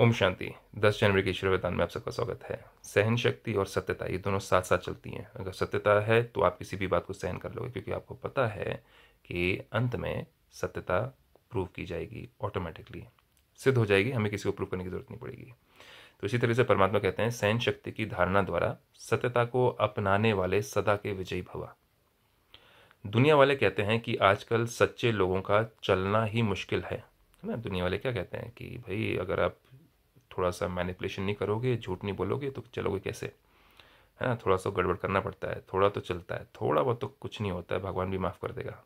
ओम शांति दस जनवरी के ईश्वरवेदान में आप सबका स्वागत है सहन शक्ति और सत्यता ये दोनों साथ साथ चलती हैं अगर सत्यता है तो आप किसी भी बात को सहन कर लोगे क्योंकि आपको पता है कि अंत में सत्यता प्रूव की जाएगी ऑटोमेटिकली सिद्ध हो जाएगी हमें किसी को प्रूव करने की जरूरत नहीं पड़ेगी तो इसी तरह से परमात्मा कहते हैं सहन शक्ति की धारणा द्वारा सत्यता को अपनाने वाले सदा के विजयी भवा दुनिया वाले कहते हैं कि आजकल सच्चे लोगों का चलना ही मुश्किल है ना दुनिया वाले क्या कहते हैं कि भाई अगर आप थोड़ा सा मैनिपुलेशन नहीं करोगे झूठ नहीं बोलोगे तो चलोगे कैसे है ना थोड़ा सा गड़बड़ करना पड़ता है थोड़ा तो चलता है थोड़ा बहुत तो कुछ नहीं होता है भगवान भी माफ़ कर देगा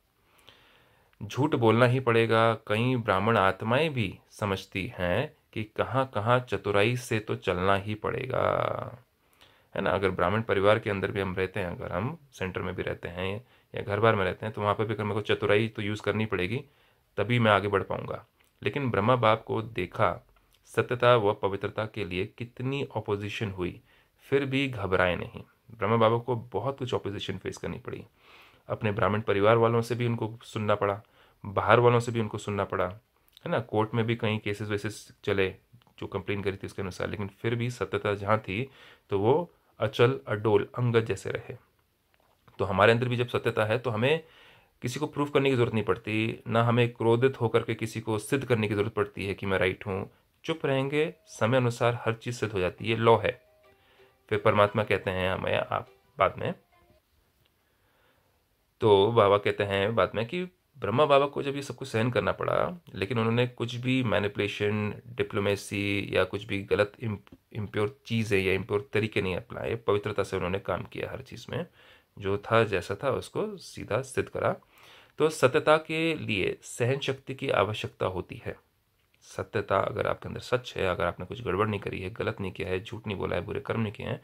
झूठ बोलना ही पड़ेगा कई ब्राह्मण आत्माएं भी समझती हैं कि कहाँ कहाँ चतुराई से तो चलना ही पड़ेगा है ना अगर ब्राह्मण परिवार के अंदर भी हम रहते हैं अगर हम सेंटर में भी रहते हैं या घर बार में रहते हैं तो वहाँ पर भी अगर मेरे को चतुराई तो यूज़ करनी पड़ेगी तभी मैं आगे बढ़ पाऊँगा लेकिन ब्रह्मा बाप को देखा सत्यता व पवित्रता के लिए कितनी ऑपोजिशन हुई फिर भी घबराए नहीं ब्रह्मा बाबा को बहुत कुछ ऑपोजिशन फेस करनी पड़ी अपने ब्राह्मण परिवार वालों से भी उनको सुनना पड़ा बाहर वालों से भी उनको सुनना पड़ा है ना कोर्ट में भी कई केसेस वेसेस चले जो कंप्लेन करी थी उसके अनुसार लेकिन फिर भी सत्यता जहाँ थी तो वो अचल अडोल अंगद जैसे रहे तो हमारे अंदर भी जब सत्यता है तो हमें किसी को प्रूफ करने की ज़रूरत नहीं पड़ती ना हमें क्रोधित होकर के किसी को सिद्ध करने की ज़रूरत पड़ती है कि मैं राइट हूँ चुप रहेंगे समय अनुसार हर चीज़ सिद्ध हो जाती है लॉ है फिर परमात्मा कहते हैं हमें हाँ, आप बाद में तो बाबा कहते हैं बाद में कि ब्रह्मा बाबा को जब ये सब कुछ सहन करना पड़ा लेकिन उन्होंने कुछ भी मैनिपुलेशन डिप्लोमेसी या कुछ भी गलत इम्प्योर चीज़ें या इम्प्योर तरीके नहीं अपनाए पवित्रता से उन्होंने काम किया हर चीज़ में जो था जैसा था उसको सीधा सिद्ध करा तो सत्यता के लिए सहन शक्ति की आवश्यकता होती है सत्यता अगर आपके अंदर सच है अगर आपने कुछ गड़बड़ नहीं करी है गलत नहीं किया है झूठ नहीं बोला है बुरे कर्म नहीं किए हैं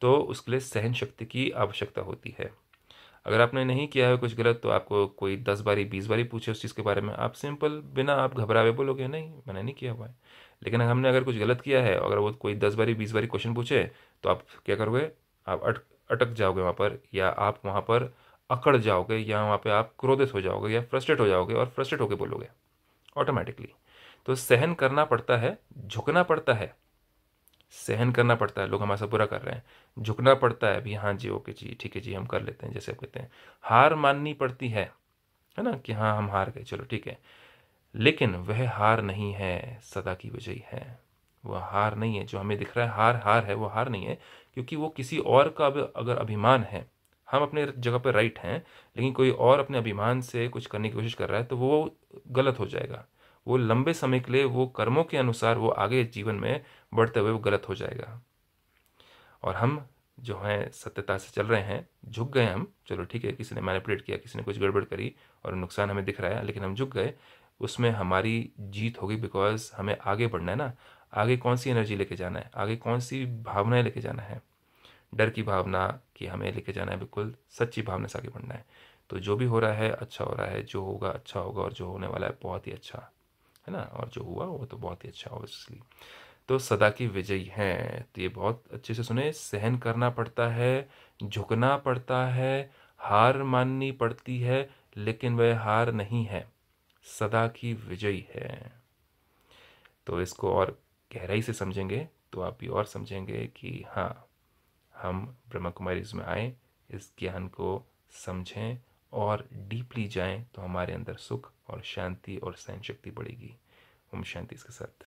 तो उसके लिए सहन शक्ति की आवश्यकता होती है अगर आपने नहीं किया है कुछ गलत तो आपको कोई दस बारी बीस बारी पूछे उस चीज़ के बारे में आप सिंपल बिना आप घबरावे बोलोगे नहीं मैंने नहीं किया हुआ है लेकिन हमने अगर कुछ गलत किया है अगर वो कोई दस बारी बीस बारी क्वेश्चन पूछे तो आप क्या करोगे आप अट अटक जाओगे वहाँ पर या आप वहाँ पर अकड़ जाओगे या वहाँ पर आप क्रोधित हो जाओगे या फ्रस्ट्रेट हो जाओगे और फ्रस्ट्रेट होकर बोलोगे ऑटोमेटिकली तो सहन करना पड़ता है झुकना पड़ता है सहन करना पड़ता है लोग हमारे साथ बुरा कर रहे हैं झुकना पड़ता है अभी हाँ जी ओके जी ठीक है जी हम कर लेते हैं जैसे आप कहते हैं हार माननी पड़ती है है ना कि हाँ हम हार गए चलो ठीक है लेकिन वह हार नहीं है सदा की वजह है वह हार नहीं है जो हमें दिख रहा है हार हार है वह हार नहीं है क्योंकि वो किसी और का अगर अभिमान है हम अपने जगह पर राइट हैं लेकिन कोई और अपने अभिमान से कुछ करने की कोशिश कर रहा है तो वो गलत हो जाएगा वो लंबे समय के लिए वो कर्मों के अनुसार वो आगे जीवन में बढ़ते हुए वो गलत हो जाएगा और हम जो हैं सत्यता से चल रहे हैं झुक गए हम चलो ठीक है किसी ने मैनिपुलेट किया किसी ने कुछ गड़बड़ करी और नुकसान हमें दिख रहा है लेकिन हम झुक गए उसमें हमारी जीत होगी बिकॉज हमें आगे बढ़ना है ना आगे कौन सी एनर्जी लेके जाना है आगे कौन सी भावनाएं लेके जाना है डर की भावना कि हमें लेके जाना है बिल्कुल सच्ची भावना से आगे बढ़ना है तो जो भी हो रहा है अच्छा हो रहा है जो होगा अच्छा होगा और जो होने वाला है बहुत ही अच्छा है ना और जो हुआ वो तो बहुत ही अच्छा ऑब्वियसली तो सदा की विजय है तो ये बहुत अच्छे से सुने सहन करना पड़ता है झुकना पड़ता है हार माननी पड़ती है लेकिन वह हार नहीं है सदा की विजयी है तो इसको और गहराई से समझेंगे तो आप ये और समझेंगे कि हाँ हम ब्रह्म कुमारी में आए इस ज्ञान को समझें और डीपली जाएं तो हमारे अंदर सुख और शांति और सहन शक्ति बढ़ेगी ओम शांति इसके साथ